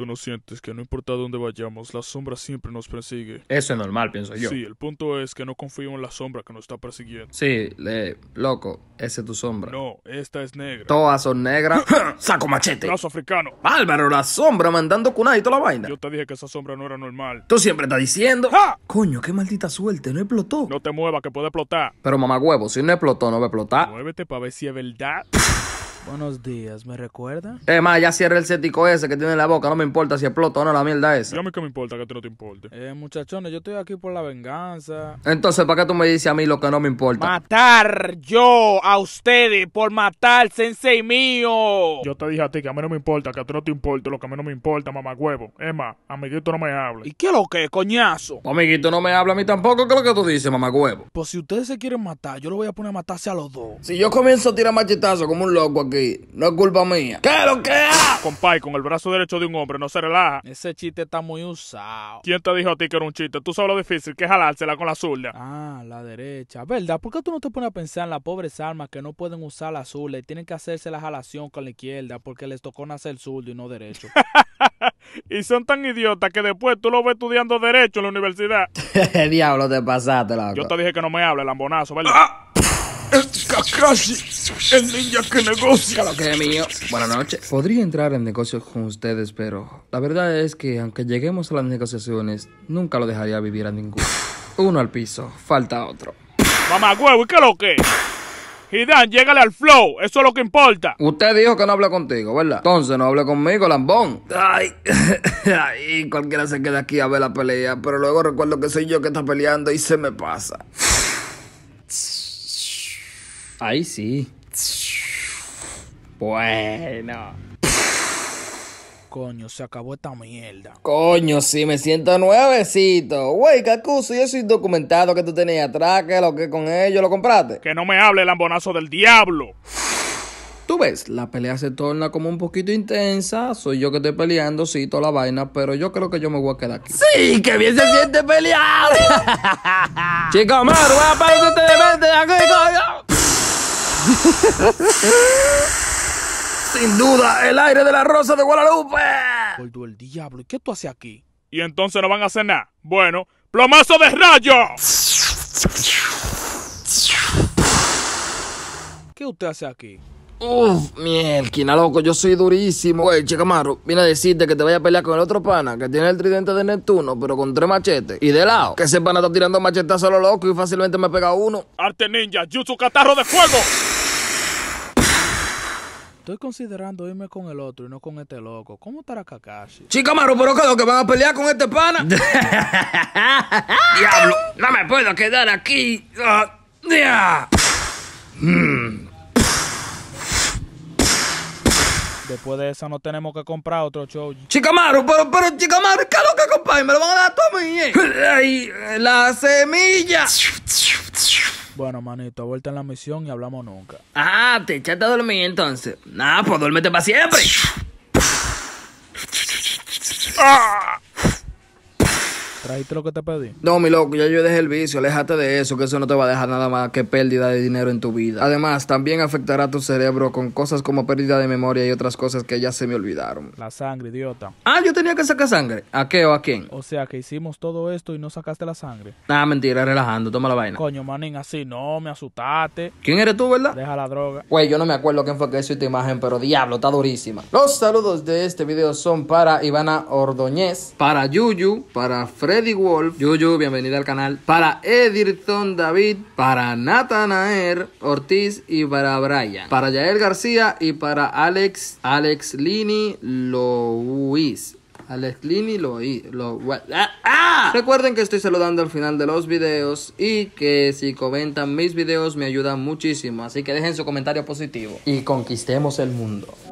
Tú no sientes que no importa dónde vayamos, la sombra siempre nos persigue. Eso es normal, pienso yo. Sí, el punto es que no confío en la sombra que nos está persiguiendo. Sí, le... loco, esa es tu sombra. No, esta es negra. Todas son negras. Saco machete. Brazo africano. Álvaro, la sombra mandando cunadito y la vaina. Yo te dije que esa sombra no era normal. Tú siempre estás diciendo. ¡Ja! Coño, qué maldita suerte, no explotó. No te muevas, que puede explotar. Pero mamá huevo, si no explotó, no va a explotar. Muévete para ver si es verdad. Buenos días, ¿me recuerda? Eh, más, ya cierra el cético ese que tiene en la boca. No me importa si explota o no la mierda esa. mí que me importa, que a ti no te importe. Eh, muchachones, yo estoy aquí por la venganza. Entonces, ¿para qué tú me dices a mí lo que no me importa? Matar yo a ustedes por matar, sensei mío. Yo te dije a ti que a mí no me importa, que a ti no te importe lo que a mí no me importa, mamá huevo. Es más, amiguito no me habla. ¿Y qué es lo que, coñazo? Amiguito no me habla a mí tampoco, ¿qué es lo que tú dices, mamá Pues si ustedes se quieren matar, yo lo voy a poner a matarse a los dos. Si yo comienzo a tirar machetazo como un loco no es culpa mía. ¿Qué es lo que es? Compay, con el brazo derecho de un hombre no se relaja. Ese chiste está muy usado. ¿Quién te dijo a ti que era un chiste? Tú sabes lo difícil que es jalársela con la zurda. Ah, la derecha. ¿Verdad? ¿Por qué tú no te pones a pensar en las pobres almas que no pueden usar la zurda y tienen que hacerse la jalación con la izquierda porque les tocó nacer zurdo y no derecho? y son tan idiotas que después tú lo ves estudiando derecho en la universidad. Diablo, te pasaste, loco. Yo te dije que no me hable, lambonazo, ¿verdad? Ah. Este casi el ninja que negocia. Lo que es mío. Buenas noches. Podría entrar en negocios con ustedes, pero la verdad es que aunque lleguemos a las negociaciones, nunca lo dejaría vivir a ninguno. Uno al piso, falta otro. Mamá huevo, ¿y qué lo que? Hidan, llégale al flow, eso es lo que importa. Usted dijo que no habla contigo, ¿verdad? Entonces no hable conmigo, lambón. Ay, ay, cualquiera se queda aquí a ver la pelea, pero luego recuerdo que soy yo que está peleando y se me pasa. Ahí sí. Bueno. Coño, se acabó esta mierda. Coño, sí, me siento nuevecito. Wey, Cacuso, y es documentado que tú tenías atrás, que lo que con ellos lo compraste. Que no me hable el ambonazo del diablo. Tú ves, la pelea se torna como un poquito intensa. Soy yo que estoy peleando, sí, toda la vaina, pero yo creo que yo me voy a quedar aquí. ¡Sí! ¡Que bien se siente pelear! Chicos, más, voy a de Sin duda, el aire de la Rosa de Guadalupe. Gordo el diablo, ¿y qué tú haces aquí? Y entonces no van a hacer nada. Bueno, plomazo de rayo. ¿Qué usted hace aquí? Uf, miel, quina loco, yo soy durísimo. Güey, marro! vine a decirte que te vaya a pelear con el otro pana que tiene el tridente de Neptuno, pero con tres machetes. Y de lado, que ese pana está tirando machetazos a lo loco y fácilmente me pega uno. Arte ninja, jutsu catarro de fuego. Estoy considerando irme con el otro y no con este loco. ¿Cómo estará Kakashi? Chica pero que lo que van a pelear con este pana. Diablo, no me puedo quedar aquí. Ah, Después de esa no tenemos que comprar otro show. Chicamaro, pero, pero, Chicamaro, ¿qué es lo que compadre! Me lo van a dar a mi eh. Ay, la semilla. Bueno, manito, vuelta en la misión y hablamos nunca. Ah, te echaste a dormir entonces. Nah, pues duérmete para siempre. ah lo que te pedí. No, mi loco, ya yo dejé el vicio. Aléjate de eso, que eso no te va a dejar nada más que pérdida de dinero en tu vida. Además, también afectará tu cerebro con cosas como pérdida de memoria y otras cosas que ya se me olvidaron. La sangre, idiota. Ah, yo tenía que sacar sangre. ¿A qué o a quién? O sea, que hicimos todo esto y no sacaste la sangre. Ah, mentira, relajando. Toma la vaina. Coño, manín, así no, me asustaste. ¿Quién eres tú, verdad? Deja la droga. Güey, yo no me acuerdo quién fue que hizo esta imagen, pero diablo, está durísima. Los saludos de este video son para Ivana Ordoñez, para Yuyu, para Fred Eddie Wolf, Yuyu, bienvenido al canal, para Edirton David, para Nathanael Ortiz y para Brian, para Yael García y para Alex, Alex Lini Luis. Alex Lini lo, ah, ah. Recuerden que estoy saludando al final de los videos y que si comentan mis videos me ayudan muchísimo. Así que dejen su comentario positivo y conquistemos el mundo.